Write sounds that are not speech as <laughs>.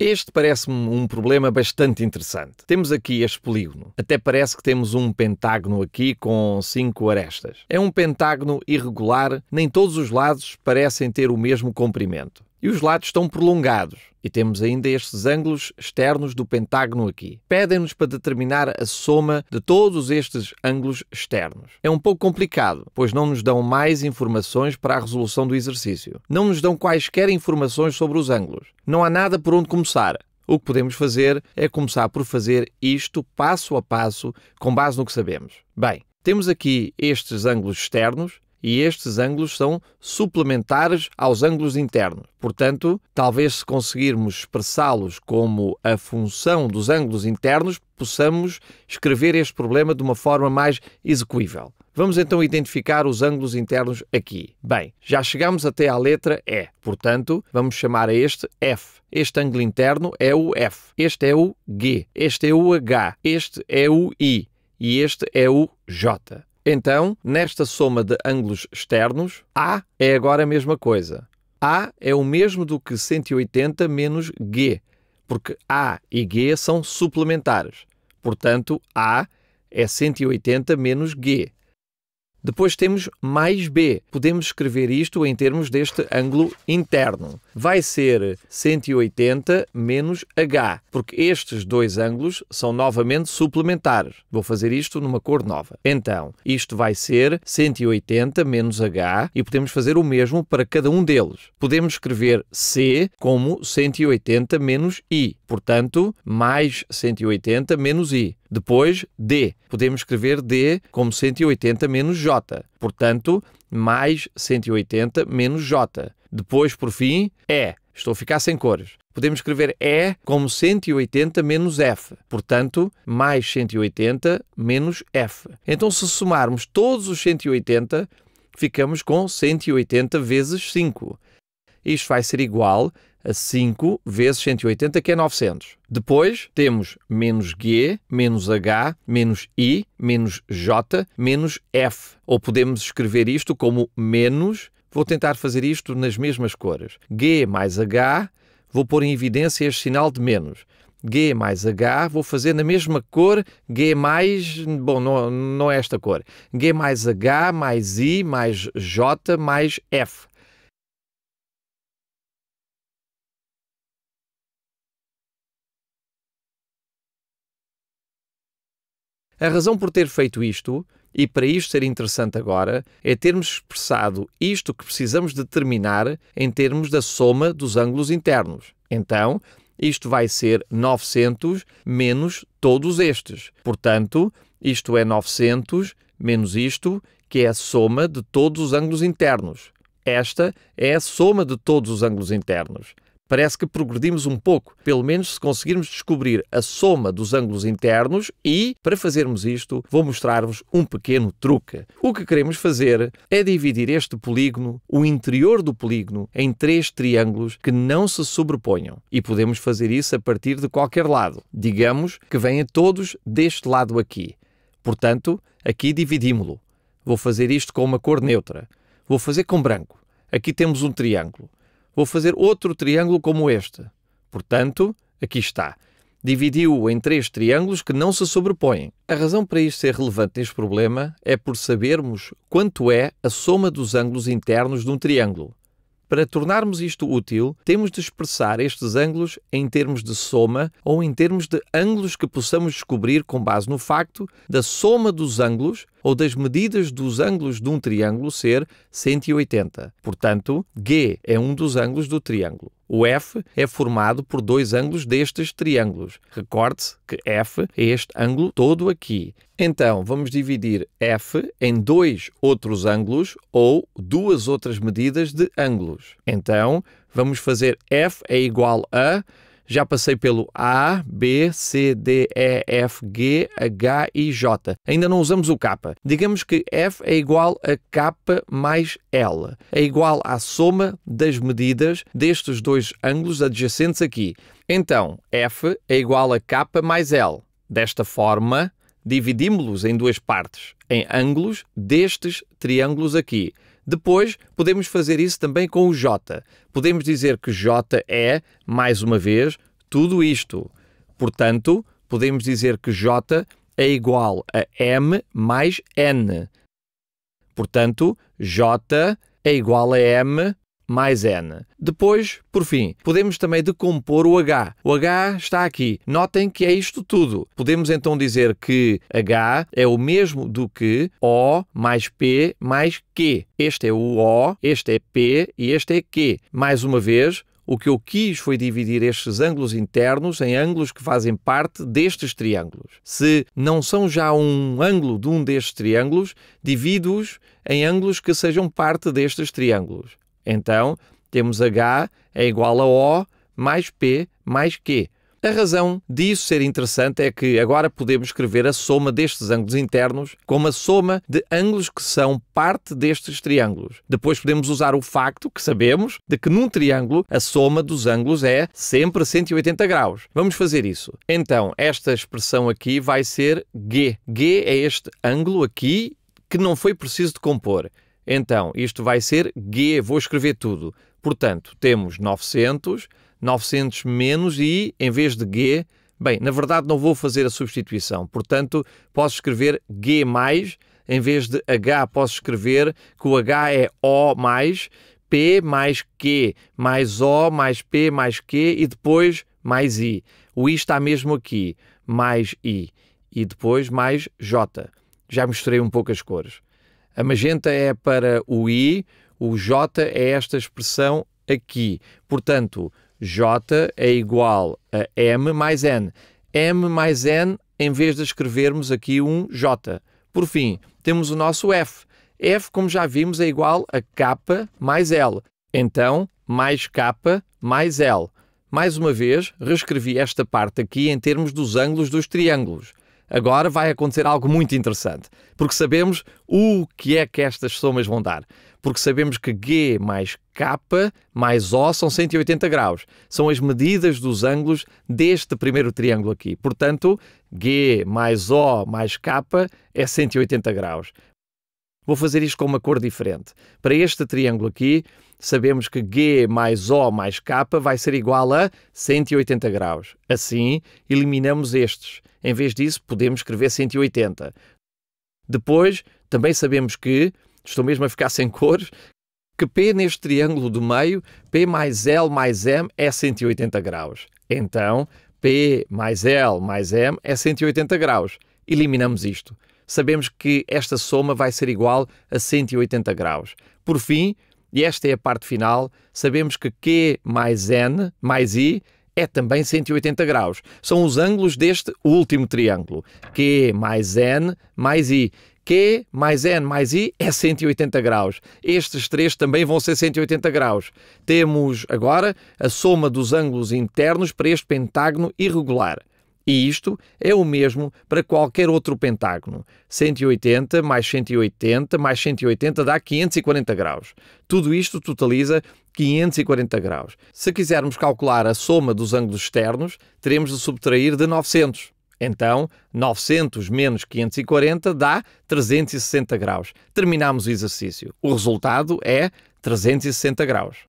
Este parece-me um problema bastante interessante. Temos aqui este polígono. Até parece que temos um pentágono aqui com cinco arestas. É um pentágono irregular, nem todos os lados parecem ter o mesmo comprimento. E os lados estão prolongados, e temos ainda estes ângulos externos do pentágono aqui. Pedem-nos para determinar a soma de todos estes ângulos externos. É um pouco complicado, pois não nos dão mais informações para a resolução do exercício. Não nos dão quaisquer informações sobre os ângulos. Não há nada por onde começar. O que podemos fazer é começar por fazer isto passo a passo, com base no que sabemos. Bem, temos aqui estes ângulos externos e estes ângulos são suplementares aos ângulos internos. Portanto, talvez se conseguirmos expressá-los como a função dos ângulos internos, possamos escrever este problema de uma forma mais execuível. Vamos então identificar os ângulos internos aqui. Bem, já chegamos até à letra E, portanto, vamos chamar a este F. Este ângulo interno é o F, este é o G, este é o H, este é o I e este é o J. Então, nesta soma de ângulos externos, A é agora a mesma coisa. A é o mesmo do que 180 menos G, porque A e G são suplementares. Portanto, A é 180 menos G. Depois temos mais B. Podemos escrever isto em termos deste ângulo interno. Vai ser 180 menos H, porque estes dois ângulos são novamente suplementares. Vou fazer isto numa cor nova. Então, isto vai ser 180 menos H e podemos fazer o mesmo para cada um deles. Podemos escrever C como 180 menos I. Portanto, mais 180 menos I. Depois, D. Podemos escrever D como 180 menos J. Portanto, mais 180 menos J. Depois, por fim, E. Estou a ficar sem cores. Podemos escrever E como 180 menos F. Portanto, mais 180 menos F. Então, se somarmos todos os 180, ficamos com 180 vezes 5. Isto vai ser igual a 5 vezes 180, que é 900. Depois temos menos G, menos H, menos I, menos J, menos F. Ou podemos escrever isto como menos. Vou tentar fazer isto nas mesmas cores. G mais H, vou pôr em evidência este sinal de menos. G mais H, vou fazer na mesma cor G mais. Bom, não, não é esta cor. G mais H mais I mais J mais F. A razão por ter feito isto, e para isto ser interessante agora, é termos expressado isto que precisamos determinar em termos da soma dos ângulos internos. Então, isto vai ser 900 menos todos estes. Portanto, isto é 900 menos isto, que é a soma de todos os ângulos internos. Esta é a soma de todos os ângulos internos. Parece que progredimos um pouco, pelo menos se conseguirmos descobrir a soma dos ângulos internos e, para fazermos isto, vou mostrar-vos um pequeno truque. O que queremos fazer é dividir este polígono, o interior do polígono, em três triângulos que não se sobreponham. E podemos fazer isso a partir de qualquer lado. Digamos que venha todos deste lado aqui. Portanto, aqui dividimos-lo. Vou fazer isto com uma cor neutra. Vou fazer com branco. Aqui temos um triângulo. Vou fazer outro triângulo como este. Portanto, aqui está. Dividiu-o em três triângulos que não se sobrepõem. A razão para isto ser relevante neste problema é por sabermos quanto é a soma dos ângulos internos de um triângulo. Para tornarmos isto útil, temos de expressar estes ângulos em termos de soma ou em termos de ângulos que possamos descobrir com base no facto da soma dos ângulos ou das medidas dos ângulos de um triângulo ser 180. Portanto, G é um dos ângulos do triângulo. O F é formado por dois ângulos destes triângulos. Recorde-se que F é este ângulo todo aqui. Então, vamos dividir F em dois outros ângulos ou duas outras medidas de ângulos. Então, vamos fazer F é igual a já passei pelo A, B, C, D, E, F, G, H e J. Ainda não usamos o K. Digamos que F é igual a K mais L. É igual à soma das medidas destes dois ângulos adjacentes aqui. Então, F é igual a K mais L. Desta forma, dividimos-los em duas partes, em ângulos destes triângulos aqui. Depois, podemos fazer isso também com o J. Podemos dizer que J é, mais uma vez, tudo isto. Portanto, podemos dizer que J é igual a M mais N. Portanto, J é igual a M mais N. Depois, por fim, podemos também decompor o H. O H está aqui. Notem que é isto tudo. Podemos então dizer que H é o mesmo do que O mais P mais Q. Este é o O, este é P e este é Q. Mais uma vez, o que eu quis foi dividir estes ângulos internos em ângulos que fazem parte destes triângulos. Se não são já um ângulo de um destes triângulos, divido-os em ângulos que sejam parte destes triângulos. Então, temos H é igual a O mais P mais Q. A razão disso ser interessante é que agora podemos escrever a soma destes ângulos internos como a soma de ângulos que são parte destes triângulos. Depois podemos usar o facto, que sabemos, de que num triângulo a soma dos ângulos é sempre 180 graus. Vamos fazer isso. Então, esta expressão aqui vai ser G. G é este ângulo aqui que não foi preciso de compor. Então, isto vai ser G, vou escrever tudo. Portanto, temos 900, 900 menos e, em vez de G, bem, na verdade não vou fazer a substituição. Portanto, posso escrever G+, mais, em vez de H, posso escrever que o H é O+, mais, P mais Q, mais O, mais P, mais Q e depois mais I. O I está mesmo aqui, mais I. E depois mais J. Já misturei um pouco as cores. A magenta é para o I, o J é esta expressão aqui. Portanto, J é igual a M mais N. M mais N, em vez de escrevermos aqui um J. Por fim, temos o nosso F. F, como já vimos, é igual a K mais L. Então, mais K mais L. Mais uma vez, reescrevi esta parte aqui em termos dos ângulos dos triângulos. Agora vai acontecer algo muito interessante, porque sabemos o que é que estas somas vão dar. Porque sabemos que G mais K mais O são 180 graus. São as medidas dos ângulos deste primeiro triângulo aqui. Portanto, G mais O mais K é 180 graus. Vou fazer isto com uma cor diferente. Para este triângulo aqui, sabemos que G mais O mais K vai ser igual a 180 graus. Assim, eliminamos estes. Em vez disso, podemos escrever 180. Depois, também sabemos que, estou mesmo a ficar <laughs> sem cores, que P neste triângulo do meio, P mais L mais M é 180 graus. Então, P mais L mais M é 180 graus. Eliminamos isto sabemos que esta soma vai ser igual a 180 graus. Por fim, e esta é a parte final, sabemos que Q mais N mais I é também 180 graus. São os ângulos deste último triângulo. Q mais N mais I. Q mais N mais I é 180 graus. Estes três também vão ser 180 graus. Temos agora a soma dos ângulos internos para este pentágono irregular. E isto é o mesmo para qualquer outro pentágono. 180 mais 180 mais 180 dá 540 graus. Tudo isto totaliza 540 graus. Se quisermos calcular a soma dos ângulos externos, teremos de subtrair de 900. Então, 900 menos 540 dá 360 graus. Terminamos o exercício. O resultado é 360 graus.